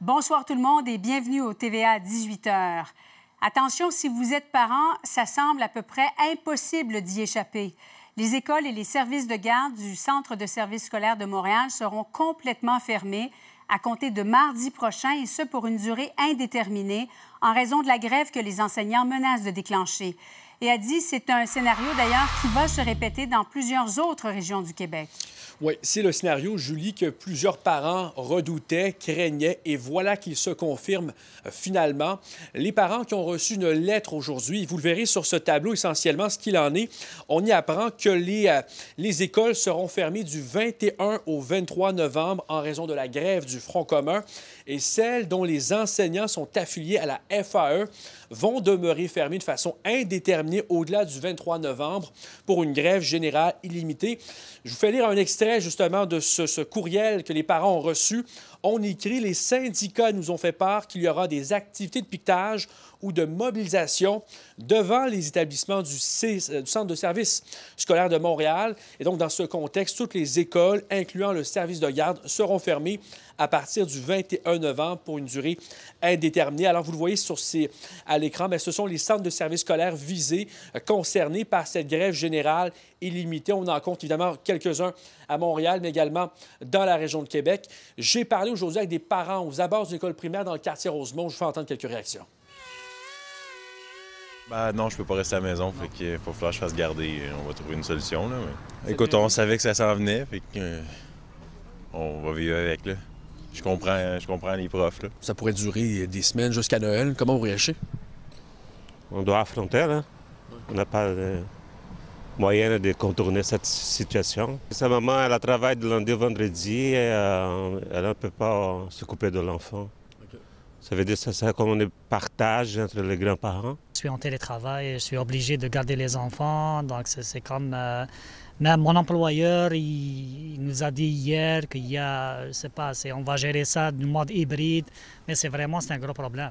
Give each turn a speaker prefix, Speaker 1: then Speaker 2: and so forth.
Speaker 1: Bonsoir tout le monde et bienvenue au TVA à 18h. Attention, si vous êtes parent, ça semble à peu près impossible d'y échapper. Les écoles et les services de garde du Centre de services scolaires de Montréal seront complètement fermés à compter de mardi prochain, et ce pour une durée indéterminée, en raison de la grève que les enseignants menacent de déclencher et a dit c'est un scénario d'ailleurs qui va se répéter dans plusieurs autres régions du Québec.
Speaker 2: Oui, c'est le scénario, Julie, que plusieurs parents redoutaient, craignaient, et voilà qu'il se confirme euh, finalement. Les parents qui ont reçu une lettre aujourd'hui, vous le verrez sur ce tableau essentiellement ce qu'il en est, on y apprend que les, euh, les écoles seront fermées du 21 au 23 novembre en raison de la grève du Front commun, et celles dont les enseignants sont affiliés à la FAE vont demeurer fermées de façon indéterminée au-delà du 23 novembre pour une grève générale illimitée. Je vous fais lire un extrait justement de ce courriel que les parents ont reçu on écrit, les syndicats nous ont fait part qu'il y aura des activités de piquetage ou de mobilisation devant les établissements du, euh, Centre de service scolaire de Montréal. Et donc, dans ce contexte, toutes les écoles, incluant le service de garde, seront fermées à partir du 21 novembre pour une durée indéterminée. Alors, vous le voyez sur ces... à l'écran, mais ce sont les centres de services scolaires visés, euh, concernés par cette grève générale illimité. On en compte évidemment quelques-uns à Montréal, mais également dans la région de Québec. J'ai parlé aujourd'hui avec des parents aux abords d'une école primaire dans le quartier Rosemont. Je vous fais entendre quelques réactions.
Speaker 3: Ben non, je peux pas rester à la maison, fait qu'il euh, faut que je fasse garder. Euh, on va trouver une solution. Écoute, on savait que ça s'en venait, fait que... Euh, on va vivre avec.
Speaker 2: Je comprends, je comprends les profs. Ça pourrait durer des semaines jusqu'à Noël. Comment vous réagissez? On doit affronter, là.
Speaker 3: On n'a pas moyen de contourner cette situation. Sa maman, elle travaille de lundi au vendredi et euh, elle ne peut pas euh, se couper de l'enfant. Ça veut dire que c'est comme un partage entre les grands-parents. Je suis en télétravail, je suis obligé de garder les enfants, donc c'est comme... Euh, même mon employeur, il, nous a dit hier qu'il y a, je sais pas, on va gérer ça du mode hybride, mais c'est vraiment, c'est un gros problème.